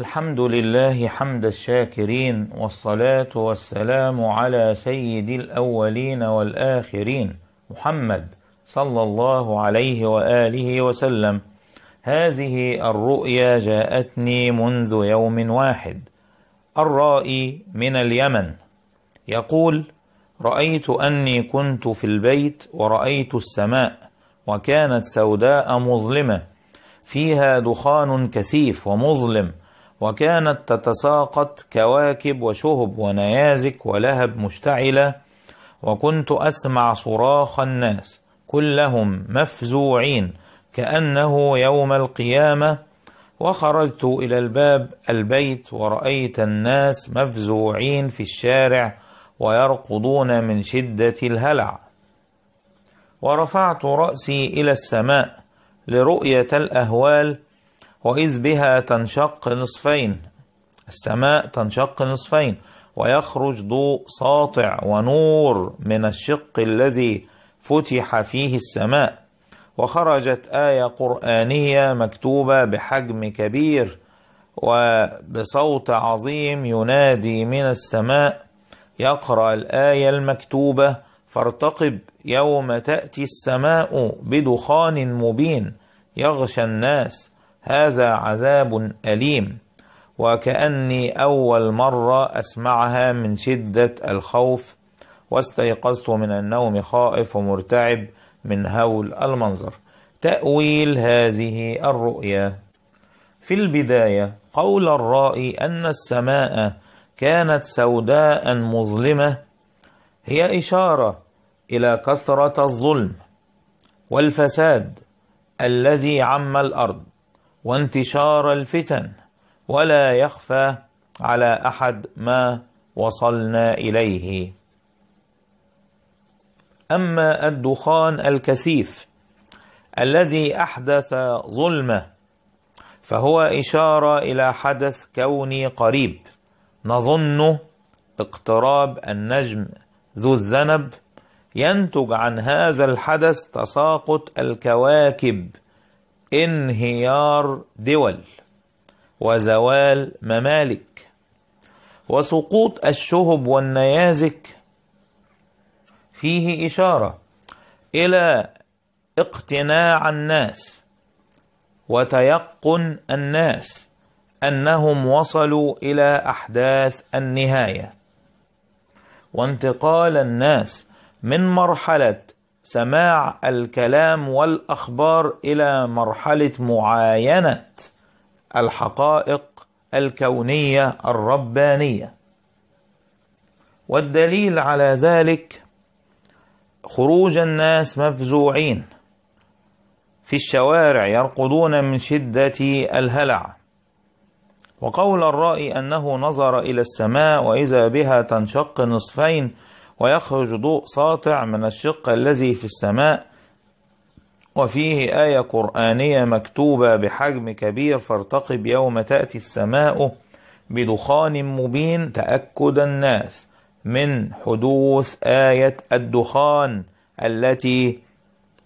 الحمد لله حمد الشاكرين والصلاة والسلام على سيد الأولين والآخرين محمد صلى الله عليه وآله وسلم هذه الرؤيا جاءتني منذ يوم واحد الرائي من اليمن يقول رأيت أني كنت في البيت ورأيت السماء وكانت سوداء مظلمة فيها دخان كثيف ومظلم وكانت تتساقط كواكب وشهب ونيازك ولهب مشتعلة وكنت أسمع صراخ الناس كلهم مفزوعين كأنه يوم القيامة وخرجت إلى الباب البيت ورأيت الناس مفزوعين في الشارع ويرقضون من شدة الهلع ورفعت رأسي إلى السماء لرؤية الأهوال وإذ بها تنشق نصفين السماء تنشق نصفين ويخرج ضوء ساطع ونور من الشق الذي فتح فيه السماء وخرجت آية قرآنية مكتوبة بحجم كبير وبصوت عظيم ينادي من السماء يقرأ الآية المكتوبة فارتقب يوم تأتي السماء بدخان مبين يغشى الناس هذا عذاب أليم وكأني أول مرة أسمعها من شدة الخوف واستيقظت من النوم خائف ومرتعب من هول المنظر تأويل هذه الرؤيا في البداية قول الرائي أن السماء كانت سوداء مظلمة هي إشارة إلى كثرة الظلم والفساد الذي عم الأرض وانتشار الفتن ولا يخفى على احد ما وصلنا اليه اما الدخان الكثيف الذي احدث ظلمه فهو اشاره الى حدث كوني قريب نظن اقتراب النجم ذو الذنب ينتج عن هذا الحدث تساقط الكواكب انهيار دول وزوال ممالك وسقوط الشهب والنيازك فيه اشاره الى اقتناع الناس وتيقن الناس انهم وصلوا الى احداث النهايه وانتقال الناس من مرحله سماع الكلام والاخبار الى مرحله معاينه الحقائق الكونيه الربانيه والدليل على ذلك خروج الناس مفزوعين في الشوارع يرقدون من شده الهلع وقول الراي انه نظر الى السماء واذا بها تنشق نصفين ويخرج ضوء ساطع من الشق الذي في السماء وفيه آية قرآنية مكتوبة بحجم كبير فارتقب يوم تأتي السماء بدخان مبين تأكد الناس من حدوث آية الدخان التي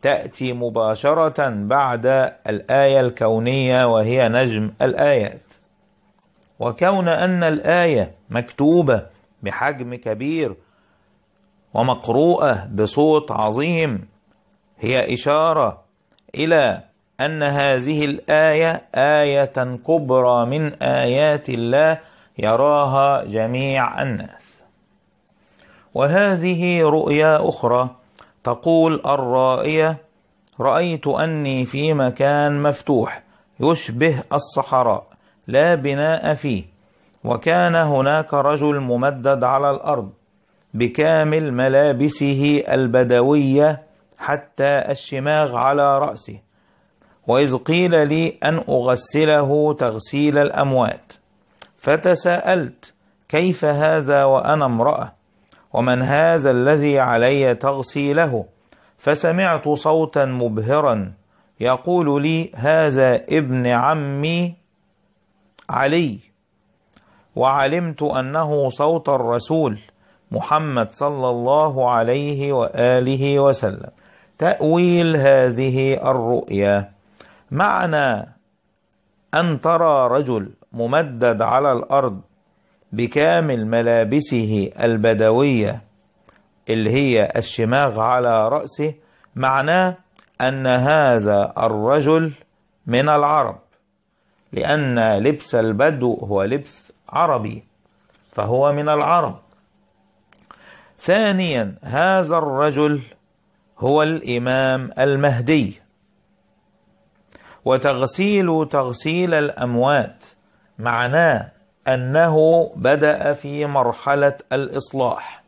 تأتي مباشرة بعد الآية الكونية وهي نجم الآيات وكون أن الآية مكتوبة بحجم كبير ومقروءه بصوت عظيم هي اشاره الى ان هذه الايه ايه كبرى من ايات الله يراها جميع الناس وهذه رؤيا اخرى تقول الرائيه رايت اني في مكان مفتوح يشبه الصحراء لا بناء فيه وكان هناك رجل ممدد على الارض بكامل ملابسه البدوية حتى الشماغ على رأسه وإذ قيل لي أن أغسله تغسيل الأموات فتساءلت كيف هذا وأنا امرأة ومن هذا الذي علي تغسيله فسمعت صوتا مبهرا يقول لي هذا ابن عمي علي وعلمت أنه صوت الرسول محمد صلى الله عليه واله وسلم تاويل هذه الرؤيا معنى ان ترى رجل ممدد على الارض بكامل ملابسه البدويه اللي هي الشماغ على راسه معناه ان هذا الرجل من العرب لان لبس البدو هو لبس عربي فهو من العرب ثانيا هذا الرجل هو الامام المهدي وتغسيل تغسيل الاموات معناه انه بدا في مرحله الاصلاح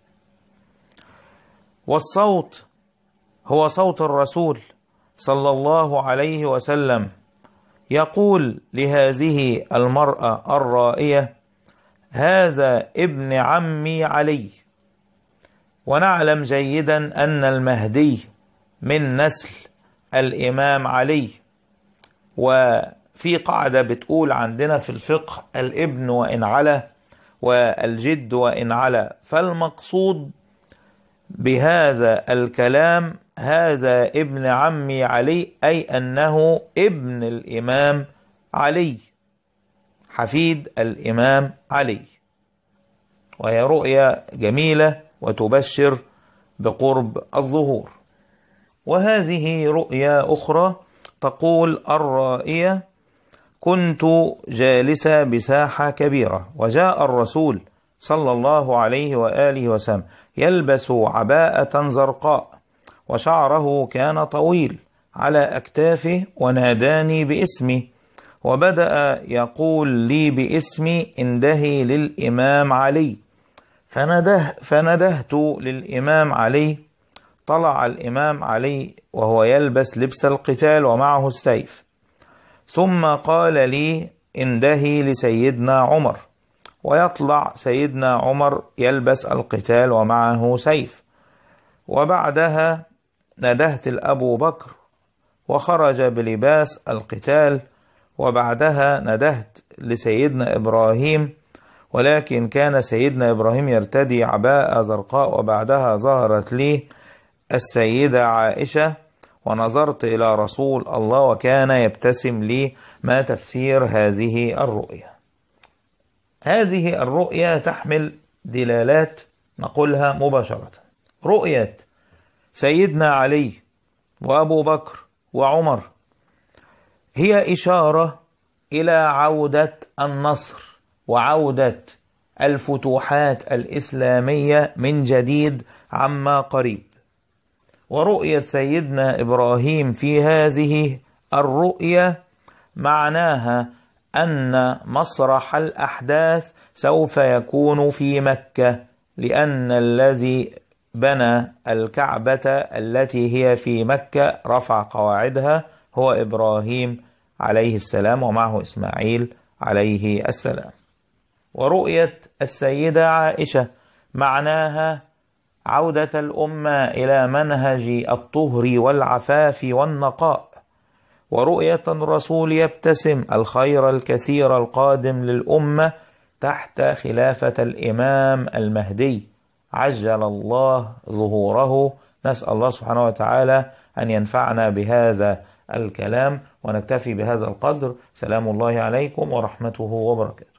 والصوت هو صوت الرسول صلى الله عليه وسلم يقول لهذه المراه الرائيه هذا ابن عمي علي ونعلم جيدا أن المهدي من نسل الإمام علي وفي قاعدة بتقول عندنا في الفقه الابن وإن على والجد وإن على فالمقصود بهذا الكلام هذا ابن عمي علي أي أنه ابن الإمام علي حفيد الإمام علي وهي رؤية جميلة وتبشر بقرب الظهور وهذه رؤيا أخرى تقول الرائية كنت جالسة بساحة كبيرة وجاء الرسول صلى الله عليه وآله وسلم يلبس عباءة زرقاء وشعره كان طويل على أكتافه وناداني باسمي وبدأ يقول لي باسمي اندهي للإمام علي فنده فندهت للإمام علي طلع الإمام علي وهو يلبس لبس القتال ومعه السيف ثم قال لي اندهي لسيدنا عمر ويطلع سيدنا عمر يلبس القتال ومعه سيف وبعدها ندهت لأبو بكر وخرج بلباس القتال وبعدها ندهت لسيدنا إبراهيم ولكن كان سيدنا إبراهيم يرتدي عباءة زرقاء وبعدها ظهرت لي السيدة عائشة ونظرت إلى رسول الله وكان يبتسم لي ما تفسير هذه الرؤية هذه الرؤية تحمل دلالات نقولها مباشرة رؤية سيدنا علي وأبو بكر وعمر هي إشارة إلى عودة النصر وعودة الفتوحات الإسلامية من جديد عما قريب ورؤية سيدنا إبراهيم في هذه الرؤية معناها أن مسرح الأحداث سوف يكون في مكة لأن الذي بنى الكعبة التي هي في مكة رفع قواعدها هو إبراهيم عليه السلام ومعه إسماعيل عليه السلام ورؤية السيدة عائشة معناها عودة الأمة إلى منهج الطهر والعفاف والنقاء ورؤية الرسول يبتسم الخير الكثير القادم للأمة تحت خلافة الإمام المهدي عجل الله ظهوره نسأل الله سبحانه وتعالى أن ينفعنا بهذا الكلام ونكتفي بهذا القدر سلام الله عليكم ورحمته وبركاته